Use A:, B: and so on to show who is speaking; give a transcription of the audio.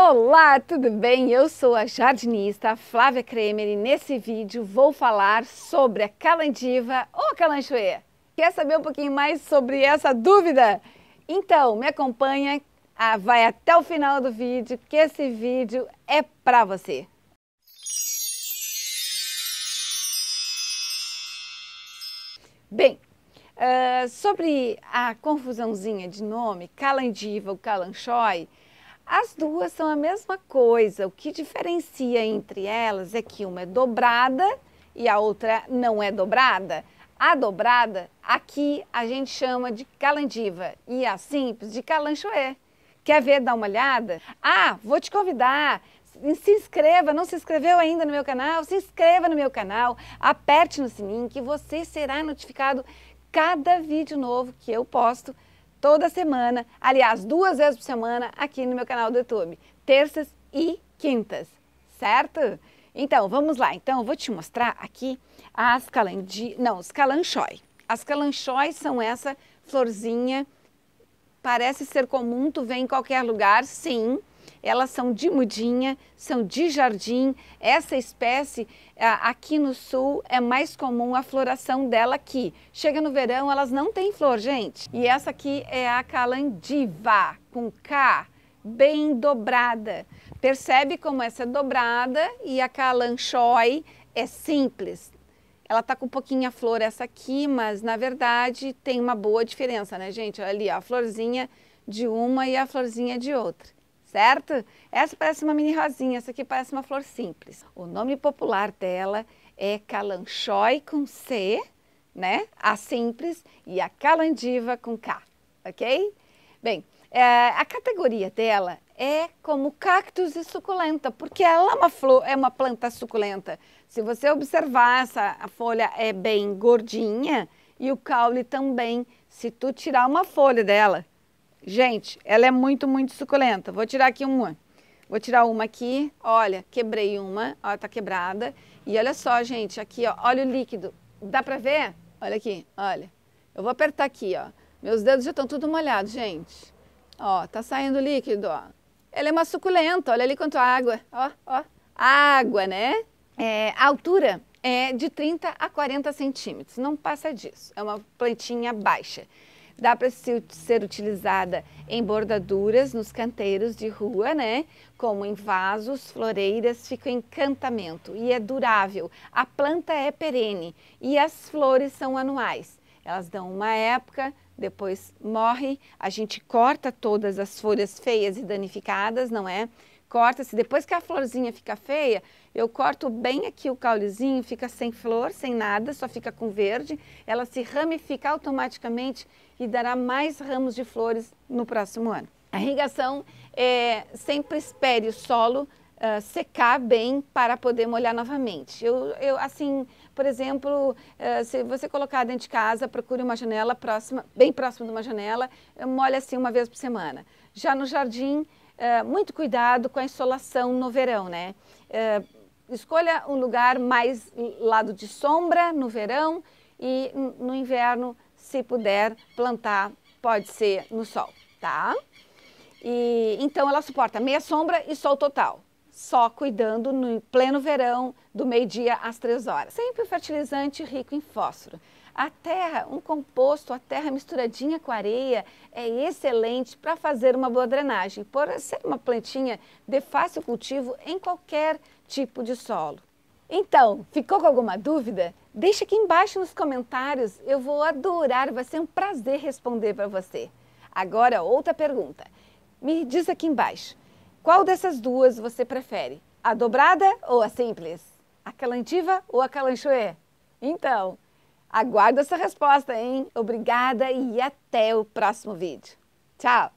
A: Olá, tudo bem? Eu sou a jardinista Flávia Kremer e nesse vídeo vou falar sobre a calandiva ou calanchoe. Quer saber um pouquinho mais sobre essa dúvida? Então, me acompanha, ah, vai até o final do vídeo, que esse vídeo é para você. Bem, uh, sobre a confusãozinha de nome, calandiva ou calanchói, as duas são a mesma coisa. O que diferencia entre elas é que uma é dobrada e a outra não é dobrada. A dobrada aqui a gente chama de calandiva e a simples de calanchoé. Quer ver dar uma olhada? Ah, vou te convidar se inscreva, não se inscreveu ainda no meu canal? Se inscreva no meu canal, aperte no sininho que você será notificado cada vídeo novo que eu posto toda semana, aliás, duas vezes por semana aqui no meu canal do YouTube, terças e quintas, certo? Então, vamos lá. Então, eu vou te mostrar aqui as calandi... não, os calanchói. As calanchóis são essa florzinha, parece ser comum, tu vê em qualquer lugar, sim, elas são de mudinha, são de jardim. Essa espécie aqui no sul é mais comum a floração dela aqui. Chega no verão, elas não têm flor, gente. E essa aqui é a calandiva, com K, bem dobrada. Percebe como essa é dobrada e a calanchoi é simples, ela tá com pouquinha flor essa aqui, mas na verdade tem uma boa diferença, né, gente? Olha ali, ó, a florzinha de uma e a florzinha de outra certo? Essa parece uma mini rosinha, essa aqui parece uma flor simples. O nome popular dela é calanchói com C, né? A simples e a calandiva com K, ok? Bem, é, a categoria dela é como cactus e suculenta, porque ela é uma flor, é uma planta suculenta. Se você observar, essa, a folha é bem gordinha e o caule também. Se tu tirar uma folha dela, Gente, ela é muito, muito suculenta. Vou tirar aqui uma. Vou tirar uma aqui. Olha, quebrei uma. Ó, tá quebrada. E olha só, gente, aqui, ó, olha o líquido. Dá pra ver? Olha aqui, olha. Eu vou apertar aqui, ó. Meus dedos já estão tudo molhados, gente. Ó, tá saindo líquido, ó. Ela é uma suculenta, olha ali quanto água. Ó, ó. Água, né? É, a altura é de 30 a 40 centímetros. Não passa disso. É uma plantinha baixa dá para ser utilizada em bordaduras, nos canteiros de rua, né? Como em vasos, floreiras, fica encantamento e é durável. A planta é perene e as flores são anuais. Elas dão uma época, depois morre, a gente corta todas as folhas feias e danificadas, não é? corta-se, depois que a florzinha fica feia, eu corto bem aqui o caulezinho, fica sem flor, sem nada, só fica com verde, ela se ramifica automaticamente e dará mais ramos de flores no próximo ano. A irrigação é sempre espere o solo uh, secar bem para poder molhar novamente. Eu, eu assim, por exemplo, uh, se você colocar dentro de casa, procure uma janela próxima, bem próxima de uma janela, molha assim uma vez por semana. Já no jardim, eh, muito cuidado com a insolação no verão, né? Uh, escolha um lugar mais lado de sombra no verão e no inverno, se puder plantar, pode ser no sol, tá? E então ela suporta meia sombra e sol total, só cuidando no pleno verão, do meio-dia às três horas. Sempre fertilizante rico em fósforo. A terra, um composto, a terra misturadinha com areia é excelente para fazer uma boa drenagem, por ser uma plantinha de fácil cultivo em qualquer tipo de solo. Então, ficou com alguma dúvida? Deixa aqui embaixo nos comentários, eu vou adorar, vai ser um prazer responder para você. Agora, outra pergunta. Me diz aqui embaixo, qual dessas duas você prefere? A dobrada ou a simples? A calantiva ou a calanchoé? Então, Aguardo essa resposta, hein? Obrigada e até o próximo vídeo. Tchau!